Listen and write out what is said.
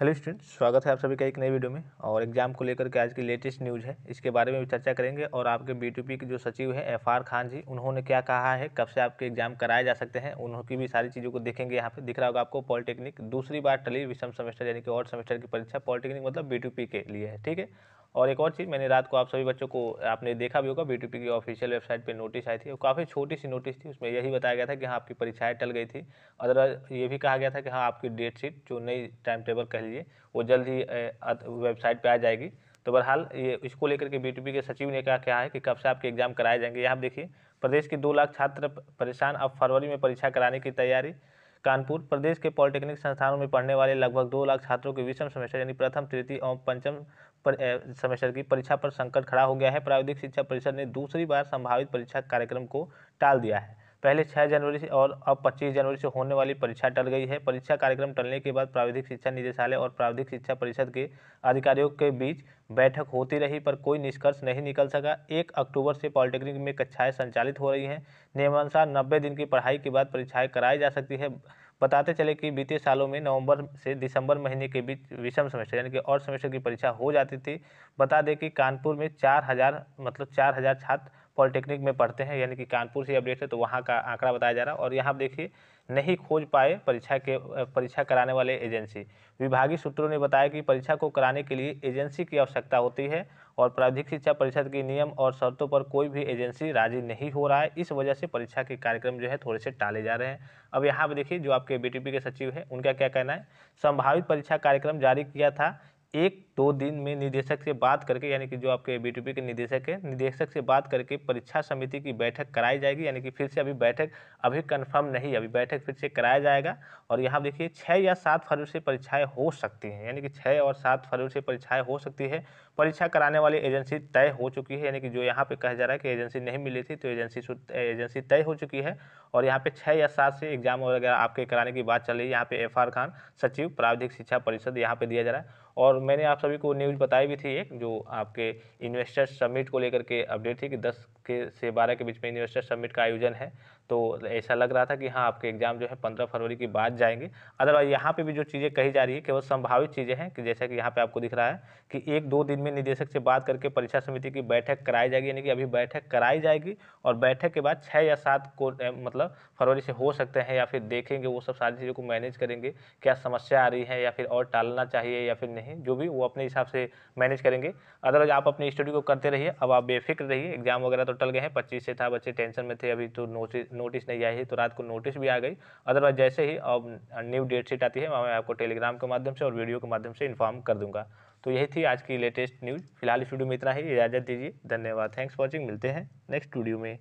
hello students स्वागत है आप सभी का एक नई वीडियो में और एग्जाम को लेकर के आज की लेटेस्ट न्यूज़ है इसके बारे में भी चर्चा करेंगे और आपके बीटीपी के जो सचिव है एफआर खान जी उन्होंने क्या कहा है कब से आपके एग्जाम कराए जा सकते हैं उनकी भी सारी चीज़ों को देखेंगे यहाँ पे दिख रहा होगा आपको पॉलिटेक्निक दूसरी बार टली विषम सेमेस्टर यानी कि और सेमेस्टर की परीक्षा पॉलिटेक्निक मतलब बी के लिए है ठीक है और एक और चीज़ मैंने रात को आप सभी बच्चों को आपने देखा भी होगा बी की ऑफिशियल वेबसाइट पे नोटिस आई थी और काफ़ी छोटी सी नोटिस थी उसमें यही बताया गया था कि हाँ आपकी परीक्षाएं टल गई थी अदर ये भी कहा गया था कि हाँ आपकी डेट शीट जो नई टाइम टेबल कह लीजिए वो जल्द ही वेबसाइट पर आ जाएगी तो बहरहाल ये इसको लेकर के बी के सचिव ने कहा क्या है कि कब से आपके एग्जाम कराए जाएंगे यहाँ देखिए प्रदेश के दो लाख छात्र परेशान अब फरवरी में परीक्षा कराने की तैयारी कानपुर प्रदेश के पॉलिटेक्निक संस्थानों में पढ़ने वाले लगभग दो लाख छात्रों के विषम सेमेस्टर यानी प्रथम तृतीय और पंचम सेमेस्टर की परीक्षा पर संकट खड़ा हो गया है प्रायोगिक शिक्षा परिषद ने दूसरी बार संभावित परीक्षा कार्यक्रम को टाल दिया है पहले छः जनवरी से और अब पच्चीस जनवरी से होने वाली परीक्षा टल गई है परीक्षा कार्यक्रम टलने के बाद प्राविधिक शिक्षा निदेशालय और प्राविधिक शिक्षा परिषद के अधिकारियों के बीच बैठक होती रही पर कोई निष्कर्ष नहीं निकल सका एक अक्टूबर से पॉलिटेक्निक में कक्षाएँ संचालित हो रही हैं नियमानुसार नब्बे दिन की पढ़ाई के बाद परीक्षाएँ कराई जा सकती है बताते चले कि बीते सालों में नवंबर से दिसंबर महीने के बीच विषम सेमेस्टर यानी कि और सेमेस्टर की परीक्षा हो जाती थी बता दें कि कानपुर में चार हज़ार मतलब चार हज़ार छात्र पॉलिटेक्निक में पढ़ते हैं यानी कि कानपुर से अपडेट है तो वहाँ का आंकड़ा बताया जा रहा है और यहाँ पर देखिए नहीं खोज पाए परीक्षा के परीक्षा कराने वाले एजेंसी विभागीय सूत्रों ने बताया कि परीक्षा को कराने के लिए एजेंसी की आवश्यकता होती है और प्राधिक शिक्षा परिषद के नियम और शर्तों पर कोई भी एजेंसी राजी नहीं हो रहा है इस वजह से परीक्षा के कार्यक्रम जो है थोड़े से टाले जा रहे हैं अब यहाँ पर देखिए जो आपके बी के सचिव हैं उनका क्या कहना है संभावित परीक्षा कार्यक्रम जारी किया था एक दो दिन में निदेशक से बात करके यानी कि जो आपके बी के निदेशक है निदेशक से बात करके परीक्षा समिति की बैठक कराई जाएगी यानी कि फिर से अभी बैठक अभी कंफर्म नहीं अभी बैठक फिर से कराया जाएगा और यहाँ देखिए छः या सात फरवरी से परीक्षाएँ हो सकती हैं यानी कि छः और सात फरवरी से परीक्षाएँ हो सकती है परीक्षा कराने वाली एजेंसी तय हो चुकी है यानी कि जो यहाँ पर कहा जा रहा है कि एजेंसी नहीं मिली थी तो एजेंसी एजेंसी तय हो चुकी है और यहाँ पे छः या सात से एग्जाम वगैरह आपके कराने की बात चल रही है यहाँ पे एफ खान सचिव प्राविधिक शिक्षा परिषद यहाँ पे दिया जा रहा है और मैंने आप सब सभी को न्यूज़ बताई भी थी एक जो आपके इन्वेस्टर्स समिट को लेकर के अपडेट थी कि दस के से बारह के बीच में इन्वेस्टर्स समिट का आयोजन है तो ऐसा लग रहा था कि हाँ आपके एग्ज़ाम जो है पंद्रह फरवरी के बाद जाएंगे अदरवाइज यहाँ पे भी जो चीज़ें कही जा रही है केवल संभावित चीज़ें हैं कि जैसा कि यहाँ पे आपको दिख रहा है कि एक दो दिन में निदेशक से बात करके परीक्षा समिति की बैठक कराई जाएगी यानी कि अभी बैठक कराई जाएगी और बैठक के बाद छः या सात को मतलब फरवरी से हो सकते हैं या फिर देखेंगे वो सब सारी चीज़ों को मैनेज करेंगे क्या समस्या आ रही है या फिर और टालना चाहिए या फिर नहीं जो भी वो अपने हिसाब से मैनेज करेंगे अदरवाइज आप अपनी स्टडी को करते रहिए अब आप बेफिक्र रहिए एग्जाम वगैरह तो टल गए हैं पच्चीस से था बच्चे टेंशन में थे अभी तो नोटिस नोटिस नहीं आई है तो रात को नोटिस भी आ गई अदरवाइज जैसे ही अब न्यू डेट शीट आती है मैं आपको टेलीग्राम के माध्यम से और वीडियो के माध्यम से इन्फॉर्म कर दूंगा तो यही थी आज की लेटेस्ट न्यूज़ फिलहाल इस वीडियो में इतना ही इजाज़त दीजिए धन्यवाद थैंक्स फॉर वॉचिंग मिलते हैं नेक्स्ट वीडियो में